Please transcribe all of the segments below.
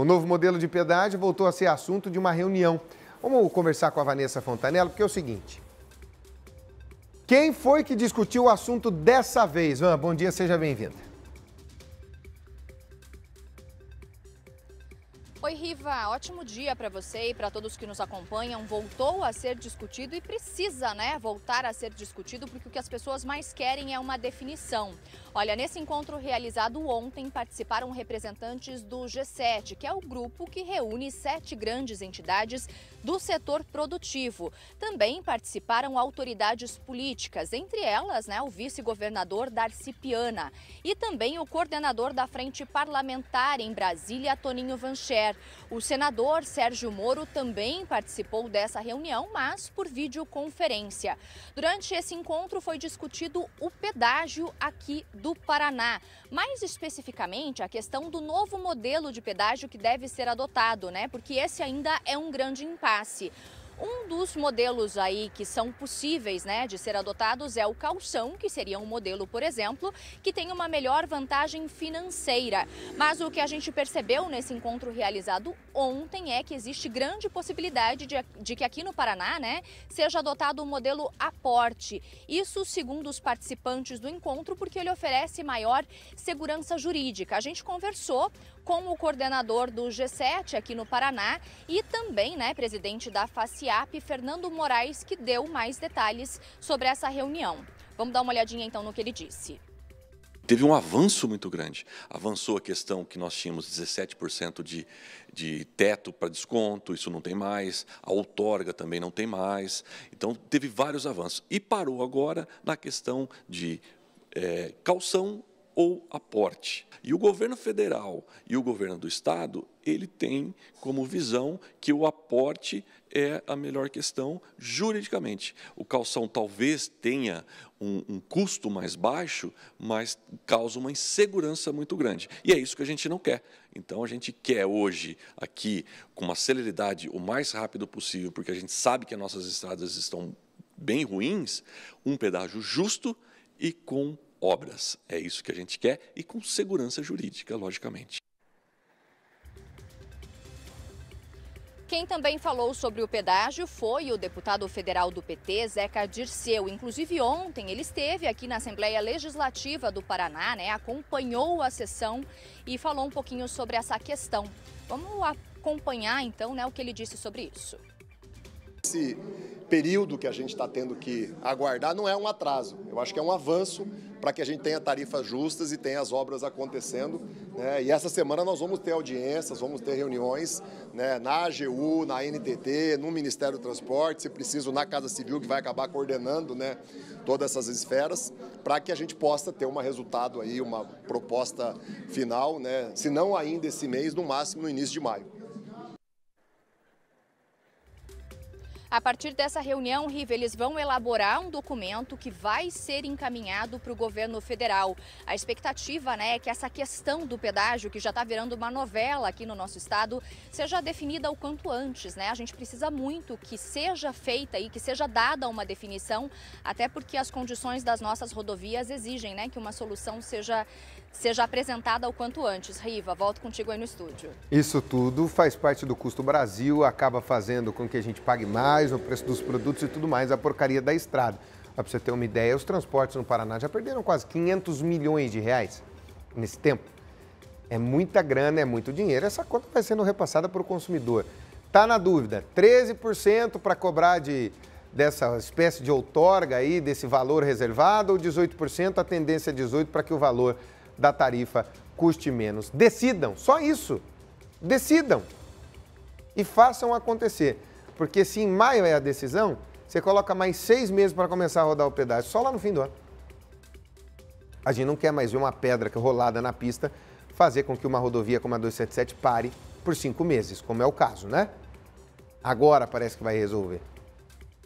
O novo modelo de piedade voltou a ser assunto de uma reunião. Vamos conversar com a Vanessa Fontanella, porque é o seguinte. Quem foi que discutiu o assunto dessa vez? Van, bom dia, seja bem-vinda. Oi, Riva. Ótimo dia para você e para todos que nos acompanham. Voltou a ser discutido e precisa, né, voltar a ser discutido, porque o que as pessoas mais querem é uma definição. Olha, nesse encontro realizado ontem, participaram representantes do G7, que é o grupo que reúne sete grandes entidades do setor produtivo. Também participaram autoridades políticas, entre elas né, o vice-governador Darcy Piana e também o coordenador da Frente Parlamentar em Brasília, Toninho Vancher. O senador Sérgio Moro também participou dessa reunião, mas por videoconferência. Durante esse encontro foi discutido o pedágio aqui do Paraná, mais especificamente a questão do novo modelo de pedágio que deve ser adotado, né? Porque esse ainda é um grande impacto passe. Um dos modelos aí que são possíveis né, de ser adotados é o calção, que seria um modelo, por exemplo, que tem uma melhor vantagem financeira. Mas o que a gente percebeu nesse encontro realizado ontem é que existe grande possibilidade de, de que aqui no Paraná né, seja adotado o um modelo aporte. Isso segundo os participantes do encontro, porque ele oferece maior segurança jurídica. A gente conversou com o coordenador do G7 aqui no Paraná e também né, presidente da FACIA Fernando Moraes, que deu mais detalhes sobre essa reunião. Vamos dar uma olhadinha então no que ele disse teve um avanço muito grande. Avançou a questão que nós tínhamos 17% de, de teto para desconto, isso não tem mais, a outorga também não tem mais. Então, teve vários avanços. E parou agora na questão de é, calção ou aporte. E o governo federal e o governo do estado, ele tem como visão que o aporte é a melhor questão juridicamente. O calção talvez tenha um, um custo mais baixo, mas causa uma insegurança muito grande. E é isso que a gente não quer. Então a gente quer hoje aqui com uma celeridade o mais rápido possível, porque a gente sabe que as nossas estradas estão bem ruins, um pedágio justo e com obras. É isso que a gente quer e com segurança jurídica, logicamente. Quem também falou sobre o pedágio foi o deputado federal do PT, Zeca Dirceu. Inclusive, ontem ele esteve aqui na Assembleia Legislativa do Paraná, né? acompanhou a sessão e falou um pouquinho sobre essa questão. Vamos acompanhar então né, o que ele disse sobre isso. Esse período que a gente está tendo que aguardar não é um atraso, eu acho que é um avanço para que a gente tenha tarifas justas e tenha as obras acontecendo. Né? E essa semana nós vamos ter audiências, vamos ter reuniões né? na AGU, na NTT, no Ministério do Transporte, se preciso, na Casa Civil, que vai acabar coordenando né? todas essas esferas, para que a gente possa ter um resultado aí, uma proposta final, né, se não ainda esse mês, no máximo no início de maio. A partir dessa reunião, Riva, eles vão elaborar um documento que vai ser encaminhado para o governo federal. A expectativa né, é que essa questão do pedágio, que já está virando uma novela aqui no nosso estado, seja definida o quanto antes. Né? A gente precisa muito que seja feita e que seja dada uma definição, até porque as condições das nossas rodovias exigem né, que uma solução seja, seja apresentada o quanto antes. Riva, volto contigo aí no estúdio. Isso tudo faz parte do custo Brasil, acaba fazendo com que a gente pague mais reais no preço dos produtos e tudo mais, a porcaria da estrada. Para você ter uma ideia, os transportes no Paraná já perderam quase 500 milhões de reais nesse tempo. É muita grana, é muito dinheiro. Essa conta vai sendo repassada para o consumidor. Tá na dúvida, 13% para cobrar de dessa espécie de outorga aí, desse valor reservado, ou 18%, a tendência é 18% para que o valor da tarifa custe menos. Decidam, só isso. Decidam e façam acontecer. Porque se em maio é a decisão, você coloca mais seis meses para começar a rodar o pedágio, só lá no fim do ano. A gente não quer mais ver uma pedra rolada na pista fazer com que uma rodovia como a 277 pare por cinco meses, como é o caso, né? Agora parece que vai resolver.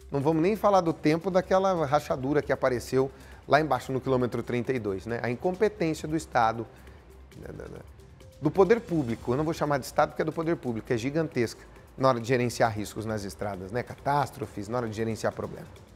Não vamos nem falar do tempo daquela rachadura que apareceu lá embaixo no quilômetro 32, né? A incompetência do Estado, né, né, né, do poder público, eu não vou chamar de Estado porque é do poder público, é gigantesca na hora de gerenciar riscos nas estradas, né? Catástrofes, na hora de gerenciar problemas.